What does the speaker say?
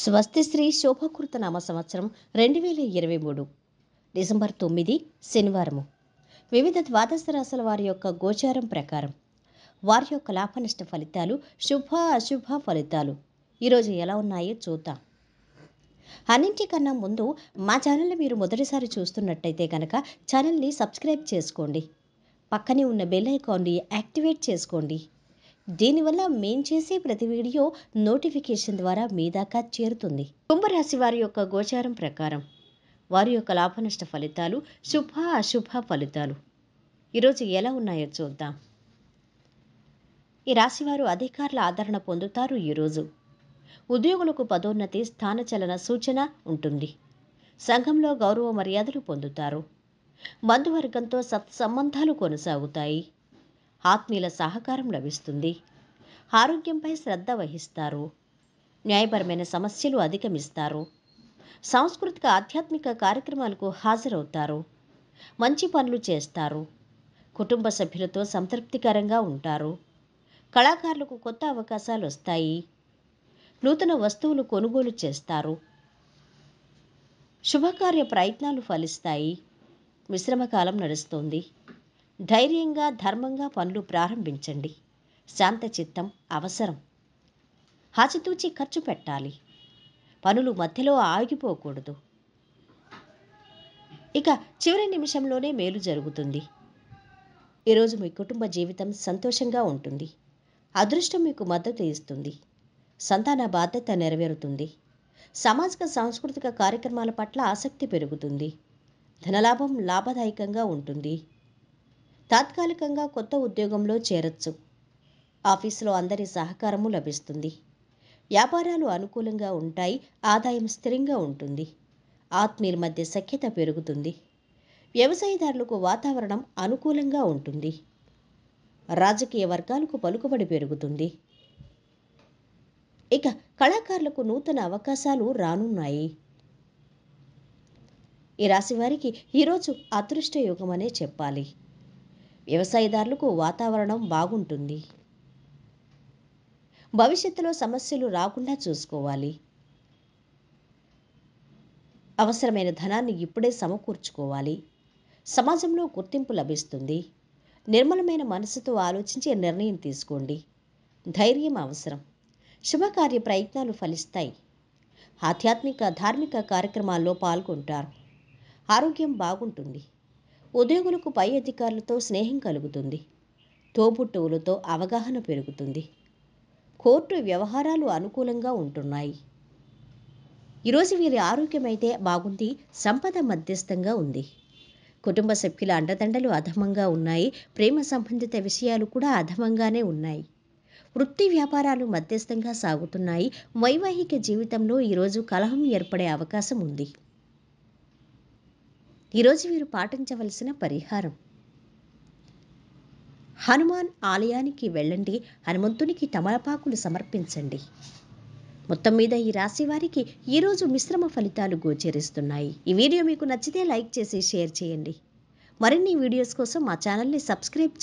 స్వస్తి శ్రీ శోభకృత నామ సంవత్సరం రెండు వేల ఇరవై మూడు డిసెంబర్ తొమ్మిది శనివారము వివిధ ద్వాదశ రాశుల వారి యొక్క గోచారం ప్రకారం వారి యొక్క లాభనష్ట ఫలితాలు శుభ అశుభ ఫలితాలు ఈరోజు ఎలా ఉన్నాయో చూద్దాం అన్నింటికన్నా ముందు మా ఛానల్ని మీరు మొదటిసారి చూస్తున్నట్టయితే కనుక ఛానల్ని సబ్స్క్రైబ్ చేసుకోండి పక్కనే ఉన్న బెల్ ఐకాన్ని యాక్టివేట్ చేసుకోండి దీనివల్ల మేం చేసే ప్రతి వీడియో నోటిఫికేషన్ ద్వారా మీ దాకా చేరుతుంది కుంభరాశి వారి యొక్క గోచారం ప్రకారం వారి యొక్క లాభనష్ట ఫలితాలు శుభ అశుభ ఫలితాలు ఈరోజు ఎలా ఉన్నాయో చూద్దాం ఈ రాశివారు అధికారుల ఆదరణ పొందుతారు ఈరోజు ఉద్యోగులకు పదోన్నతి స్థానచలన సూచన ఉంటుంది సంఘంలో గౌరవ మర్యాదలు పొందుతారు బంధువర్గంతో సత్సంబంధాలు కొనసాగుతాయి ఆత్మీయుల సహకారం లభిస్తుంది ఆరోగ్యంపై శ్రద్ధ వహిస్తారు న్యాయపరమైన సమస్యలు అధిగమిస్తారు సాంస్కృతిక ఆధ్యాత్మిక కార్యక్రమాలకు హాజరవుతారు మంచి పనులు చేస్తారు కుటుంబ సభ్యులతో సంతృప్తికరంగా ఉంటారు కళాకారులకు కొత్త అవకాశాలు వస్తాయి నూతన వస్తువులు కొనుగోలు చేస్తారు శుభకార్య ప్రయత్నాలు ఫలిస్తాయి మిశ్రమ కాలం నడుస్తుంది ధైర్యంగా ధర్మంగా పనులు ప్రారంభించండి శాంతచిత్తం అవసరం హాచితూచి ఖర్చు పెట్టాలి పనులు మధ్యలో ఆగిపోకూడదు ఇక చివరి నిమిషంలోనే మేలు జరుగుతుంది ఈరోజు మీ కుటుంబ జీవితం సంతోషంగా ఉంటుంది అదృష్టం మీకు మద్దతు ఇస్తుంది సంతాన బాధ్యత నెరవేరుతుంది సామాజిక సాంస్కృతిక కార్యక్రమాల పట్ల ఆసక్తి పెరుగుతుంది ధనలాభం లాభదాయకంగా ఉంటుంది తాత్కాలికంగా కొత్త ఉద్యోగంలో చేరొచ్చు ఆఫీసులో అందరి సహకారము లభిస్తుంది వ్యాపారాలు అనుకూలంగా ఉంటాయి ఆదాయం స్థిరంగా ఉంటుంది ఆత్మీయుల మధ్య సఖ్యత పెరుగుతుంది వ్యవసాయదారులకు వాతావరణం అనుకూలంగా ఉంటుంది రాజకీయ వర్గాలకు పలుకుబడి పెరుగుతుంది ఇక కళాకారులకు నూతన అవకాశాలు రానున్నాయి ఈ రాశి వారికి ఈరోజు అదృష్ట యుగం అనే చెప్పాలి వ్యవసాయదారులకు వాతావరణం బాగుంటుంది భవిష్యత్తులో సమస్యలు రాకుండా చూసుకోవాలి అవసరమైన ధనాన్ని ఇప్పుడే సమకూర్చుకోవాలి సమాజంలో గుర్తింపు లభిస్తుంది నిర్మలమైన మనసుతో ఆలోచించే నిర్ణయం తీసుకోండి ధైర్యం అవసరం శుభకార్య ప్రయత్నాలు ఫలిస్తాయి ఆధ్యాత్మిక ధార్మిక కార్యక్రమాల్లో పాల్గొంటారు ఆరోగ్యం బాగుంటుంది ఉద్యోగులకు పై అధికారులతో స్నేహం కలుగుతుంది తోబుట్టువులతో అవగాహన పెరుగుతుంది కోర్టు వ్యవహారాలు అనుకూలంగా ఉంటున్నాయి ఈరోజు వీరి ఆరోగ్యమైతే బాగుంది సంపద మధ్యస్థంగా ఉంది కుటుంబ సభ్యుల అండదండలు అధమంగా ఉన్నాయి ప్రేమ సంబంధిత విషయాలు కూడా అధమంగానే ఉన్నాయి వృత్తి వ్యాపారాలు మధ్యస్థంగా సాగుతున్నాయి వైవాహిక జీవితంలో ఈరోజు కలహం ఏర్పడే అవకాశం ఉంది ఈరోజు వీరు పాటించవలసిన పరిహారం హనుమాన్ ఆలయానికి వెళ్ళండి హనుమంతునికి తమలపాకులు సమర్పించండి మొత్తం మీద ఈ రాశి వారికి ఈరోజు మిశ్రమ ఫలితాలు గోచరిస్తున్నాయి ఈ వీడియో మీకు నచ్చితే లైక్ చేసి షేర్ చేయండి మరిన్ని వీడియోస్ కోసం మా ఛానల్ని సబ్స్క్రైబ్